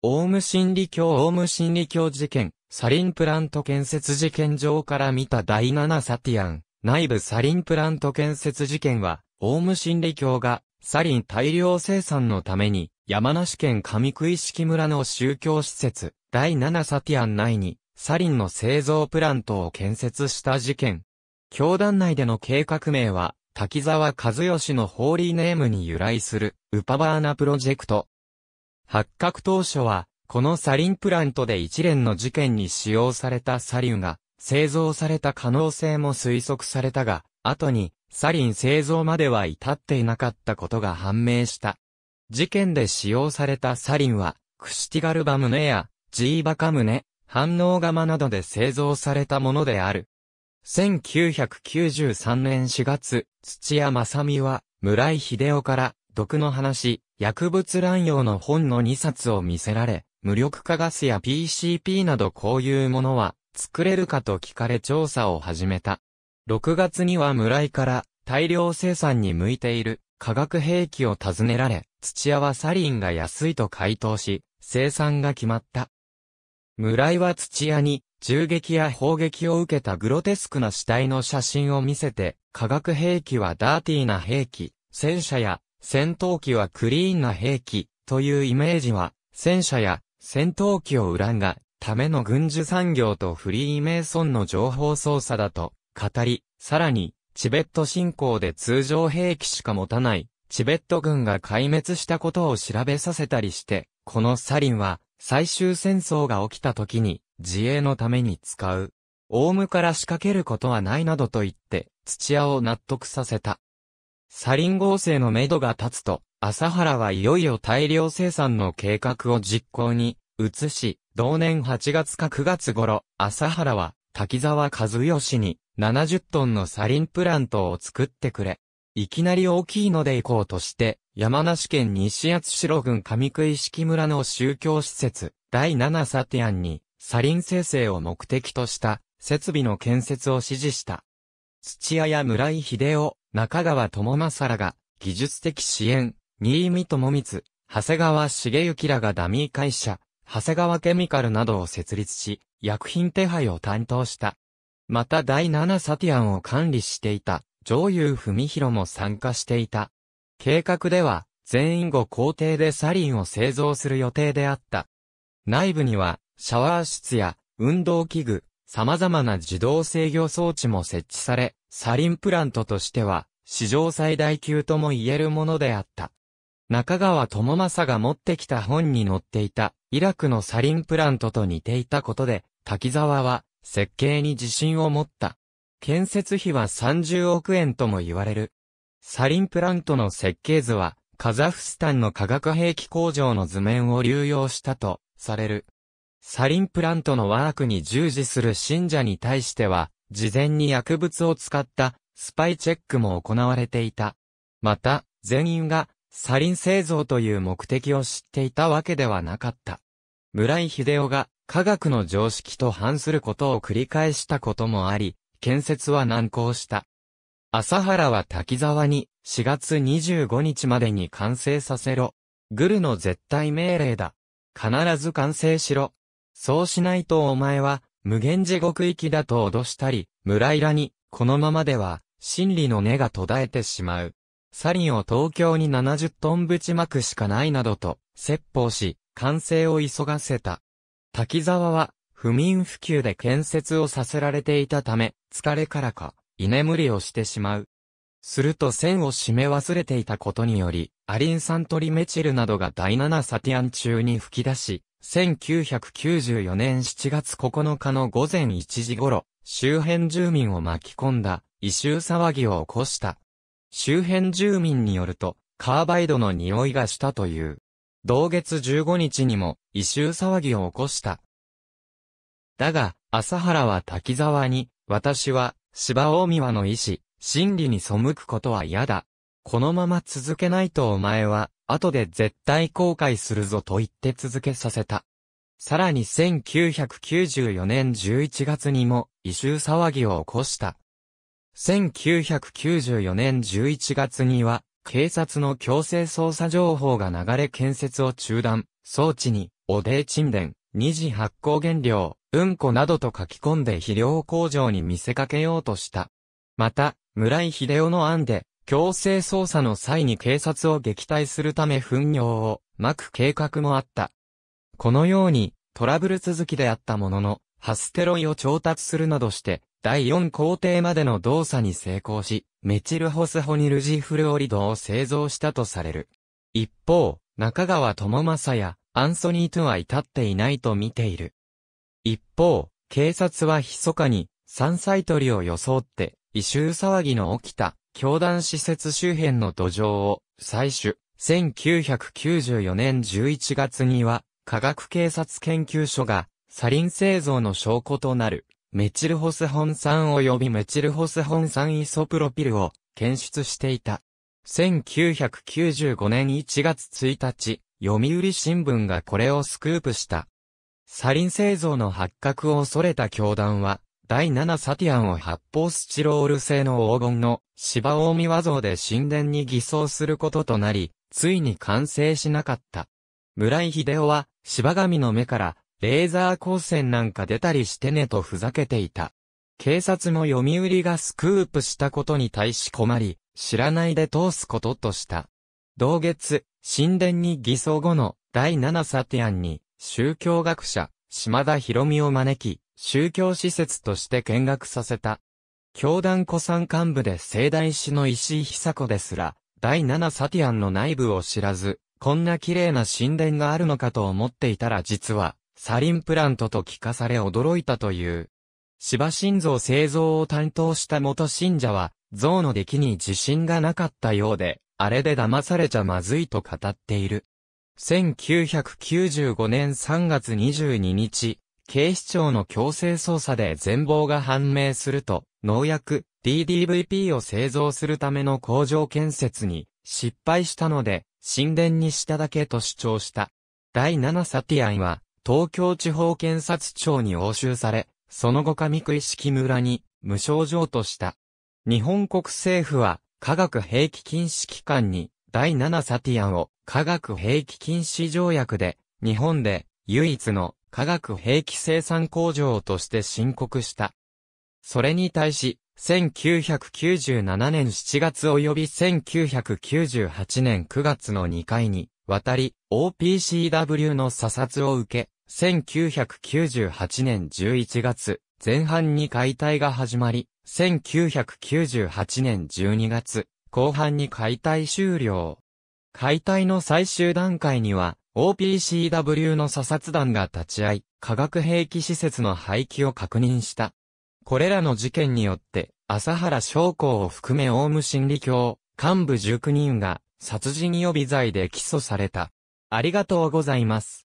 オウム真理教オウム真理教事件、サリンプラント建設事件上から見た第7サティアン、内部サリンプラント建設事件は、オウム真理教が、サリン大量生産のために、山梨県上杭式村の宗教施設、第7サティアン内に、サリンの製造プラントを建設した事件。教団内での計画名は、滝沢和義のホーリーネームに由来する、ウパバーナプロジェクト。発覚当初は、このサリンプラントで一連の事件に使用されたサリンが製造された可能性も推測されたが、後にサリン製造までは至っていなかったことが判明した。事件で使用されたサリンは、クシティガルバムネやジーバカムネ、反応ガマなどで製造されたものである。1993年4月、土屋正美は村井秀夫から毒の話、薬物乱用の本の2冊を見せられ、無力化ガスや PCP などこういうものは作れるかと聞かれ調査を始めた。6月には村井から大量生産に向いている化学兵器を尋ねられ、土屋はサリンが安いと回答し、生産が決まった。村井は土屋に銃撃や砲撃を受けたグロテスクな死体の写真を見せて、化学兵器はダーティーな兵器、戦車や戦闘機はクリーンな兵器というイメージは、戦車や戦闘機を恨んだための軍需産業とフリーメイソンの情報操作だと語り、さらに、チベット侵攻で通常兵器しか持たない、チベット軍が壊滅したことを調べさせたりして、このサリンは、最終戦争が起きた時に、自衛のために使う。オウムから仕掛けることはないなどと言って、土屋を納得させた。サリン合成のめどが立つと、朝原はいよいよ大量生産の計画を実行に移し、同年8月か9月頃、朝原は滝沢和義に70トンのサリンプラントを作ってくれ。いきなり大きいので行こうとして、山梨県西厚代郡上杭式村の宗教施設、第7サティアンに、サリン生成を目的とした、設備の建設を指示した。土屋や村井秀夫、中川智政らが、技術的支援、新見智光、長谷川茂之らがダミー会社、長谷川ケミカルなどを設立し、薬品手配を担当した。また第7サティアンを管理していた、上優文弘も参加していた。計画では、全員後工程でサリンを製造する予定であった。内部には、シャワー室や運動器具、様々な自動制御装置も設置され、サリンプラントとしては、史上最大級とも言えるものであった。中川智正が持ってきた本に載っていた、イラクのサリンプラントと似ていたことで、滝沢は、設計に自信を持った。建設費は30億円とも言われる。サリンプラントの設計図は、カザフスタンの化学兵器工場の図面を流用したとされる。サリンプラントのワークに従事する信者に対しては、事前に薬物を使ったスパイチェックも行われていた。また、全員がサリン製造という目的を知っていたわけではなかった。村井秀夫が科学の常識と反することを繰り返したこともあり、建設は難航した。朝原は滝沢に4月25日までに完成させろ。グルの絶対命令だ。必ず完成しろ。そうしないとお前は、無限地獄行きだと脅したり、村イラに、このままでは、真理の根が途絶えてしまう。サリンを東京に70トンぶちまくしかないなどと、説法し、完成を急がせた。滝沢は、不眠不休で建設をさせられていたため、疲れからか、居眠りをしてしまう。すると線を締め忘れていたことにより、アリン酸トリメチルなどが第7サティアン中に吹き出し、1994年7月9日の午前1時頃、周辺住民を巻き込んだ、異臭騒ぎを起こした。周辺住民によると、カーバイドの匂いがしたという。同月15日にも、異臭騒ぎを起こした。だが、朝原は滝沢に、私は、芝大宮の医師、真理に背くことは嫌だ。このまま続けないとお前は、後で絶対後悔するぞと言って続けさせた。さらに1994年11月にも、異臭騒ぎを起こした。1994年11月には、警察の強制捜査情報が流れ建設を中断、装置に、おでい沈殿、二次発酵原料、うんこなどと書き込んで肥料工場に見せかけようとした。また、村井秀夫の案で、強制捜査の際に警察を撃退するため糞尿を巻く計画もあった。このように、トラブル続きであったものの、ハステロイを調達するなどして、第4工程までの動作に成功し、メチルホスホニルジフルオリドを製造したとされる。一方、中川智正やアンソニー・トゥは至っていないと見ている。一方、警察は密かに山菜取りを装って異臭騒ぎの起きた、教団施設周辺の土壌を採取。1994年11月には、科学警察研究所が、サリン製造の証拠となる、メチルホスホン酸及びメチルホスホン酸イソプロピルを検出していた。1995年1月1日、読売新聞がこれをスクープした。サリン製造の発覚を恐れた教団は、第7サティアンを発泡スチロール製の黄金の芝大見和像で神殿に偽装することとなり、ついに完成しなかった。村井秀夫は芝神の目からレーザー光線なんか出たりしてねとふざけていた。警察も読売がスクープしたことに対し困り、知らないで通すこととした。同月、神殿に偽装後の第7サティアンに宗教学者、島田博美を招き、宗教施設として見学させた。教団古参幹部で盛大師の石井久子ですら、第七サティアンの内部を知らず、こんな綺麗な神殿があるのかと思っていたら実は、サリンプラントと聞かされ驚いたという。芝神像製造を担当した元信者は、像の出来に自信がなかったようで、あれで騙されちゃまずいと語っている。1995年3月22日、警視庁の強制捜査で全貌が判明すると、農薬 DDVP を製造するための工場建設に失敗したので、神殿にしただけと主張した。第7サティアンは、東京地方検察庁に押収され、その後上区式村に無症状とした。日本国政府は、科学兵器禁止機関に、第7サティアンを科学兵器禁止条約で、日本で唯一の化学兵器生産工場として申告した。それに対し、1997年7月及び1998年9月の2回に、渡り、OPCW の査察を受け、1998年11月、前半に解体が始まり、1998年12月、後半に解体終了。解体の最終段階には、OPCW の査察団が立ち会い、化学兵器施設の廃棄を確認した。これらの事件によって、朝原昌光を含めオウム真理教、幹部19人が殺人予備罪で起訴された。ありがとうございます。